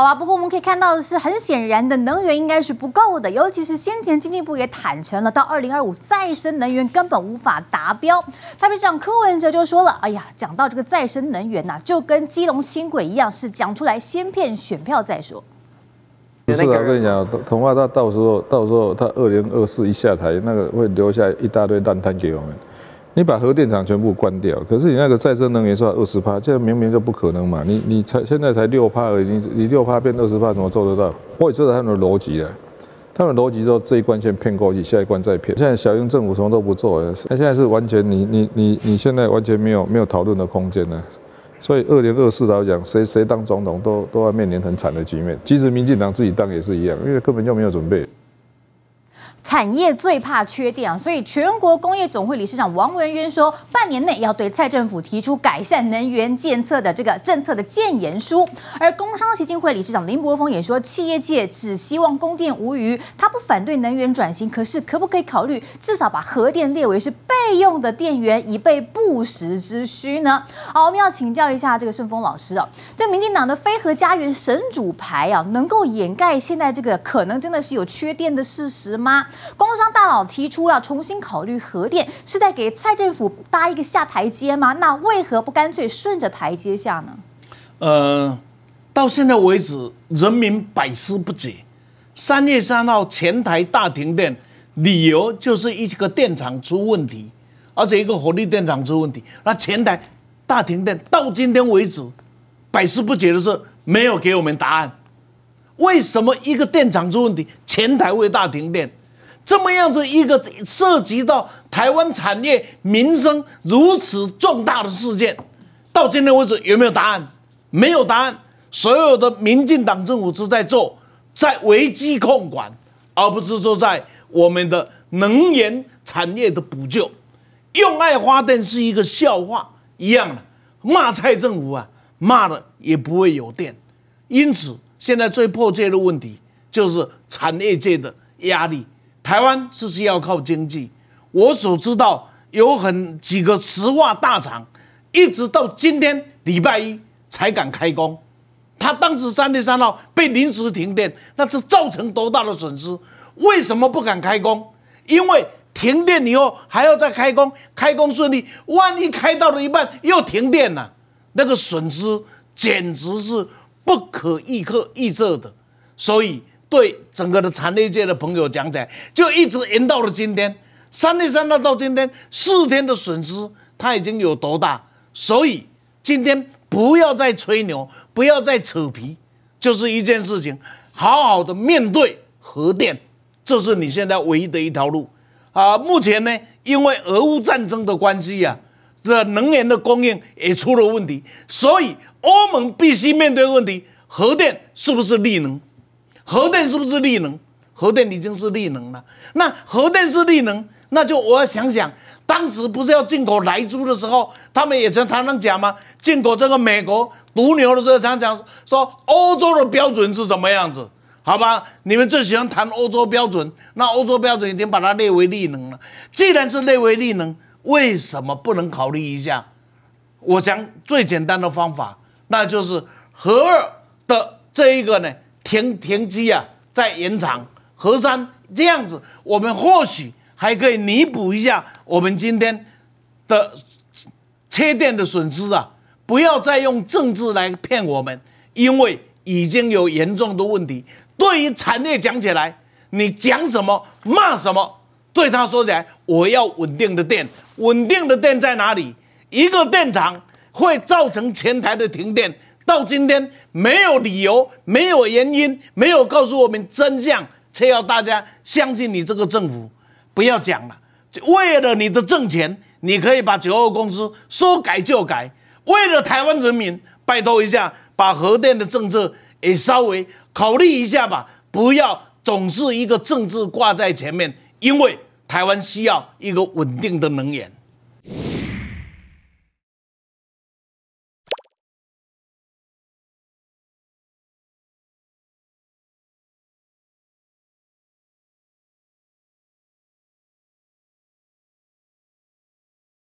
好吧，不过我们可以看到的是，很显然的能源应该是不够的，尤其是先前经济部也坦诚了，到二零二五再生能源根本无法达标。台北市长柯文哲就说了：“哎呀，讲到这个再生能源呐，就跟基隆轻轨一样，是讲出来先骗选票再说。”不是，我跟你讲，童话他到时候，到时候他二零二四一下台，那个会留下一大堆烂摊给我们。你把核电厂全部关掉，可是你那个再生能源说二十趴，这明明就不可能嘛！你你才现在才六趴而已，你你六趴变二十趴，怎么做得到？我也知道他们的逻辑了，他们逻辑说这一关先骗过去，下一关再骗。现在小英政府什么都不做，那现在是完全你你你你现在完全没有没有讨论的空间了。所以二零二四来讲，谁谁当总统都都要面临很惨的局面。其实民进党自己当也是一样，因为根本就没有准备。产业最怕缺电啊，所以全国工业总会理事长王文渊说，半年内要对蔡政府提出改善能源监策的这个政策的建言书。而工商协进会理事长林柏峰也说，企业界只希望供电无虞，他不反对能源转型，可是可不可以考虑至少把核电列为是备用的电源，以备不时之需呢？好，我们要请教一下这个盛峰老师啊，这民进党的非核家园神主牌啊，能够掩盖现在这个可能真的是有缺电的事实吗？工商大佬提出要重新考虑核电，是在给蔡政府搭一个下台阶吗？那为何不干脆顺着台阶下呢？呃，到现在为止，人民百思不解。三月三号前台大停电，理由就是一个电厂出问题，而且一个火力电厂出问题。那前台大停电到今天为止，百思不解的是没有给我们答案。为什么一个电厂出问题，前台会大停电？这么样子一个涉及到台湾产业民生如此重大的事件，到今天为止有没有答案？没有答案。所有的民进党政府都在做，在危机控管，而不是说在我们的能源产业的补救。用爱发电是一个笑话一样的骂蔡政府啊，骂了也不会有电。因此，现在最迫切的问题就是产业界的压力。台湾是需要靠经济。我所知道有很几个石化大厂，一直到今天礼拜一才敢开工。他当时三月三号被临时停电，那是造成多大的损失？为什么不敢开工？因为停电以后还要再开工，开工顺利，万一开到了一半又停电了，那个损失简直是不可预克预测的。所以。对整个的产业界的朋友讲解，就一直延到了今天，三天、三大到今天四天的损失，它已经有多大？所以今天不要再吹牛，不要再扯皮，就是一件事情，好好的面对核电，这是你现在唯一的一条路啊！目前呢，因为俄乌战争的关系呀，的能源的供应也出了问题，所以欧盟必须面对问题：核电是不是利能？核电是不是利能？核电已经是利能了。那核电是利能，那就我要想想，当时不是要进口莱猪的时候，他们也常常讲吗？进口这个美国毒牛的时候，常常讲说欧洲的标准是什么样子？好吧，你们最喜欢谈欧洲标准，那欧洲标准已经把它列为利能了。既然是列为利能，为什么不能考虑一下？我讲最简单的方法，那就是核二的这一个呢。停停机啊，再延长核酸，这样子，我们或许还可以弥补一下我们今天的缺电的损失啊！不要再用政治来骗我们，因为已经有严重的问题。对于产业讲起来，你讲什么骂什么，对他说起来，我要稳定的电，稳定的电在哪里？一个电厂会造成前台的停电。到今天没有理由、没有原因、没有告诉我们真相，却要大家相信你这个政府，不要讲了。为了你的挣钱，你可以把九二公司说改就改。为了台湾人民，拜托一下，把核电的政策也稍微考虑一下吧。不要总是一个政治挂在前面，因为台湾需要一个稳定的能源。